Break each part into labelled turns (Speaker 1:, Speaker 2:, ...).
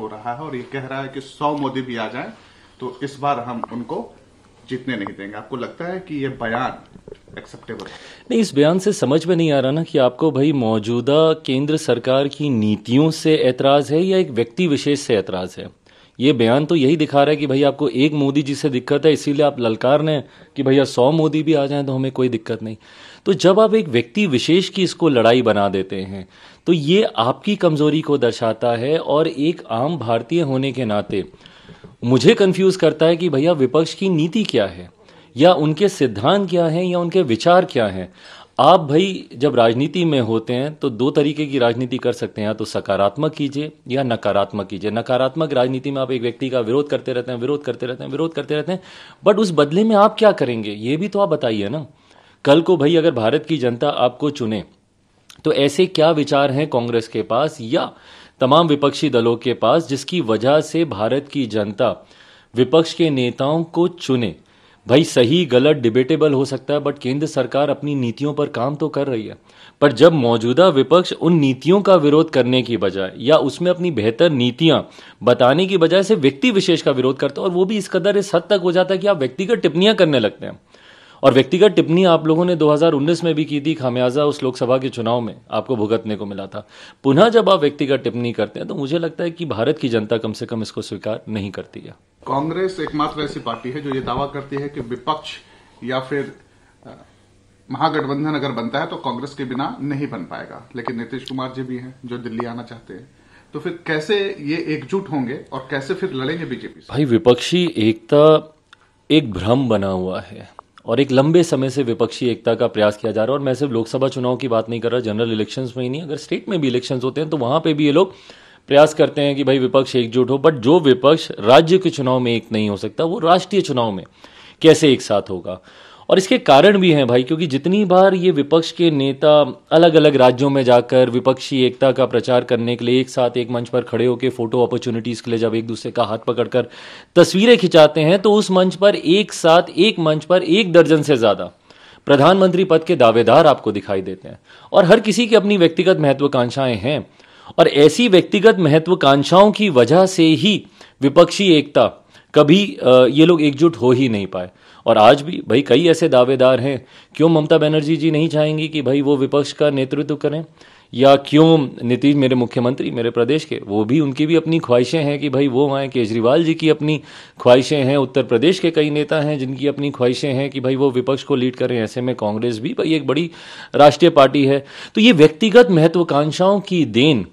Speaker 1: हो रहा है और ये कह रहा है कि सौ मोदी भी आ जाए तो इस बार हम उनको जीतने नहीं देंगे आपको लगता है कि ये बयान एक्सेप्टेबल
Speaker 2: नहीं इस बयान से समझ में नहीं आ रहा ना कि आपको भाई मौजूदा केंद्र सरकार की नीतियों से एतराज है या एक व्यक्ति विशेष से एतराज है ये बयान तो यही दिखा रहा है कि भाई आपको एक मोदी जी से दिक्कत है इसीलिए आप ललकार ने कि भैया सौ मोदी भी आ जाएं तो हमें कोई दिक्कत नहीं तो जब आप एक व्यक्ति विशेष की इसको लड़ाई बना देते हैं तो ये आपकी कमज़ोरी को दर्शाता है और एक आम भारतीय होने के नाते मुझे कन्फ्यूज़ करता है कि भैया विपक्ष की नीति क्या है या उनके सिद्धांत क्या हैं या उनके विचार क्या हैं आप भाई जब राजनीति में होते हैं तो दो तरीके की राजनीति कर सकते हैं या तो सकारात्मक कीजिए या नकारात्मक कीजिए नकारात्मक राजनीति में आप एक व्यक्ति का विरोध करते रहते हैं विरोध करते रहते हैं विरोध करते रहते हैं बट उस बदले में आप क्या करेंगे ये भी तो आप बताइए ना कल को भाई अगर भारत की जनता आपको चुने तो ऐसे क्या विचार हैं कांग्रेस के पास या तमाम विपक्षी दलों के पास जिसकी वजह से भारत की जनता विपक्ष के नेताओं को चुने भाई सही गलत डिबेटेबल हो सकता है बट केंद्र सरकार अपनी नीतियों पर काम तो कर रही है पर जब मौजूदा विपक्ष उन नीतियों का विरोध करने की बजाय या उसमें अपनी बेहतर नीतियां बताने की बजाय से व्यक्ति विशेष का विरोध करता है और वो भी इस कदर इस हद तक हो जाता है कि आप व्यक्तिगत टिप्पणियां करने लगते हैं और व्यक्तिगत टिप्पणी आप लोगों ने 2019 में भी की थी खामियाजा उस लोकसभा के चुनाव में आपको भुगतने को मिला था पुनः जब आप व्यक्तिगत टिप्पणी करते हैं तो मुझे लगता है कि भारत की जनता कम से कम इसको स्वीकार नहीं करती है
Speaker 1: कांग्रेस एकमात्र ऐसी पार्टी है जो ये दावा करती है कि विपक्ष या फिर महागठबंधन अगर बनता है तो कांग्रेस के बिना नहीं बन पाएगा लेकिन नीतीश कुमार जी भी हैं जो दिल्ली आना चाहते हैं तो फिर कैसे ये एकजुट होंगे और कैसे फिर लड़ेंगे बीजेपी से
Speaker 2: भाई विपक्षी एकता एक भ्रम बना हुआ है और एक लंबे समय से विपक्षी एकता का प्रयास किया जा रहा है और मैं सिर्फ लोकसभा चुनाव की बात नहीं कर रहा जनरल इलेक्शंस में ही नहीं अगर स्टेट में भी इलेक्शंस होते हैं तो वहां पे भी ये लोग प्रयास करते हैं कि भाई विपक्ष एकजुट हो बट जो विपक्ष राज्य के चुनाव में एक नहीं हो सकता वो राष्ट्रीय चुनाव में कैसे एक साथ होगा और इसके कारण भी हैं भाई क्योंकि जितनी बार ये विपक्ष के नेता अलग अलग राज्यों में जाकर विपक्षी एकता का प्रचार करने के लिए एक साथ एक मंच पर खड़े होकर फोटो अपॉर्चुनिटीज़ के लिए जब एक दूसरे का हाथ पकड़कर तस्वीरें खिंचाते हैं तो उस मंच पर एक साथ एक मंच पर एक दर्जन से ज़्यादा प्रधानमंत्री पद के दावेदार आपको दिखाई देते हैं और हर किसी की अपनी व्यक्तिगत महत्वाकांक्षाएं हैं और ऐसी व्यक्तिगत महत्वाकांक्षाओं की वजह से ही विपक्षी एकता कभी ये लोग एकजुट हो ही नहीं पाए और आज भी भाई कई ऐसे दावेदार हैं क्यों ममता बनर्जी जी नहीं चाहेंगी कि भाई वो विपक्ष का नेतृत्व करें या क्यों नीतीश मेरे मुख्यमंत्री मेरे प्रदेश के वो भी उनकी भी अपनी ख्वाहिशें हैं कि भाई वो आए केजरीवाल जी की अपनी ख्वाहिशें हैं उत्तर प्रदेश के कई नेता हैं जिनकी अपनी ख्वाहिशें हैं कि भाई वो विपक्ष को लीड करें ऐसे में कांग्रेस भी भाई एक बड़ी राष्ट्रीय पार्टी है तो ये व्यक्तिगत महत्वाकांक्षाओं की देन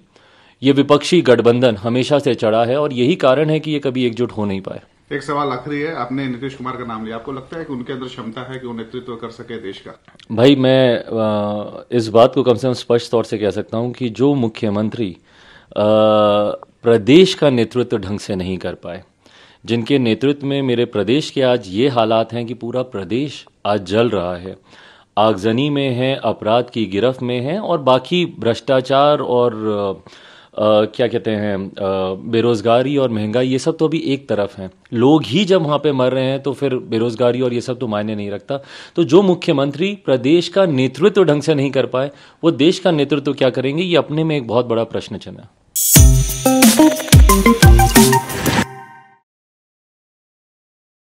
Speaker 2: ये विपक्षी गठबंधन हमेशा से चढ़ा है और यही कारण है कि ये कभी एकजुट हो नहीं पाए
Speaker 1: एक सवाल आखिरी है आपने नीतीश कुमार का नाम लिया आपको लगता है कि उनके अंदर क्षमता है कि वो नेतृत्व कर सके देश का
Speaker 2: भाई मैं इस बात को कम से कम स्पष्ट तौर से कह सकता हूँ कि जो मुख्यमंत्री प्रदेश का नेतृत्व ढंग से नहीं कर पाए जिनके नेतृत्व में मेरे प्रदेश के आज ये हालात हैं कि पूरा प्रदेश आज जल रहा है आगजनी में है अपराध की गिरफ्त में है और बाकी भ्रष्टाचार और क्या कहते हैं बेरोज़गारी और महंगाई ये सब तो अभी एक तरफ हैं लोग ही जब वहाँ पे मर रहे हैं तो फिर बेरोज़गारी और ये सब तो मायने नहीं रखता तो जो मुख्यमंत्री प्रदेश का नेतृत्व ढंग से नहीं कर पाए वो देश का नेतृत्व क्या करेंगे ये अपने में एक बहुत बड़ा प्रश्न चिन्ह है